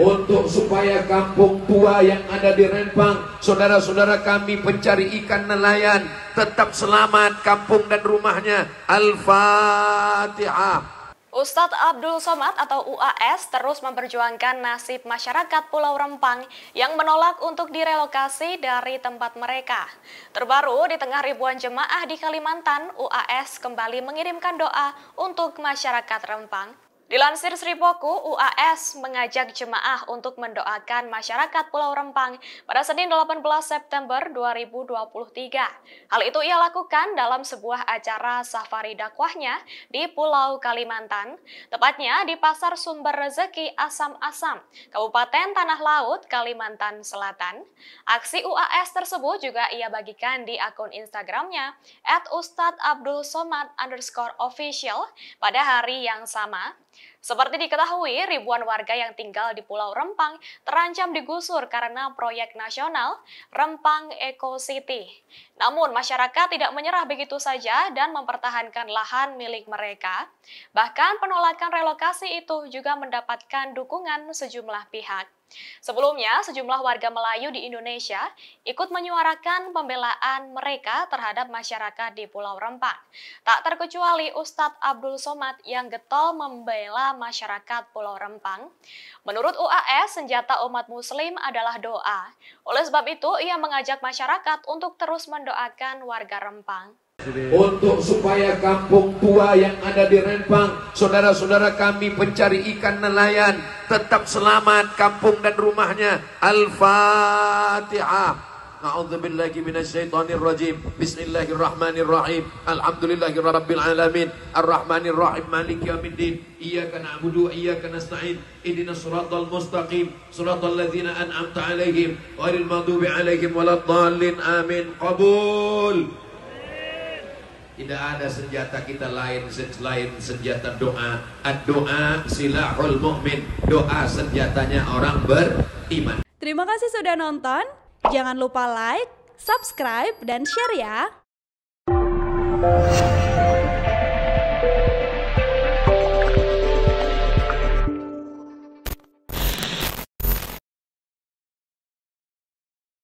untuk supaya kampung tua yang ada di Rempang, saudara-saudara kami pencari ikan nelayan tetap selamat kampung dan rumahnya. Al-Fatihah. Ustadz Abdul Somad atau UAS terus memperjuangkan nasib masyarakat Pulau Rempang yang menolak untuk direlokasi dari tempat mereka. Terbaru di tengah ribuan jemaah di Kalimantan, UAS kembali mengirimkan doa untuk masyarakat Rempang Dilansir Sripoku, UAS mengajak jemaah untuk mendoakan masyarakat Pulau Rempang pada Senin 18 September 2023. Hal itu ia lakukan dalam sebuah acara safari dakwahnya di Pulau Kalimantan, tepatnya di Pasar Sumber Rezeki Asam-Asam, Kabupaten Tanah Laut, Kalimantan Selatan. Aksi UAS tersebut juga ia bagikan di akun Instagramnya at Ustadz Abdul Somad underscore official pada hari yang sama seperti diketahui, ribuan warga yang tinggal di Pulau Rempang terancam digusur karena proyek nasional Rempang Eco City. Namun, masyarakat tidak menyerah begitu saja dan mempertahankan lahan milik mereka. Bahkan penolakan relokasi itu juga mendapatkan dukungan sejumlah pihak. Sebelumnya, sejumlah warga Melayu di Indonesia ikut menyuarakan pembelaan mereka terhadap masyarakat di Pulau Rempang. Tak terkecuali Ustadz Abdul Somad yang getol membela masyarakat Pulau Rempang. Menurut UAS, senjata umat muslim adalah doa. Oleh sebab itu, ia mengajak masyarakat untuk terus mendoakan warga Rempang untuk supaya kampung tua yang ada di Rempang, saudara-saudara kami pencari ikan nelayan tetap selamat kampung dan rumahnya. Al-Fatihah. أعوذ بالله من الشيطان الرجيم بسم الله الرحمن الرحيم الحمد لله رب العالمين الرحمن الرحيم مالك يوم الدين إياك نعبد وإياك نستعين إدنا الصراط المستقيم صراط الذين أنعمت عليهم غير المغضوب عليهم ولا الضالين آمين قبول tidak ada senjata kita lain selain senjata doa. Ad-doa silahul mu'min. Doa senjatanya orang beriman. Terima kasih sudah nonton. Jangan lupa like, subscribe, dan share ya.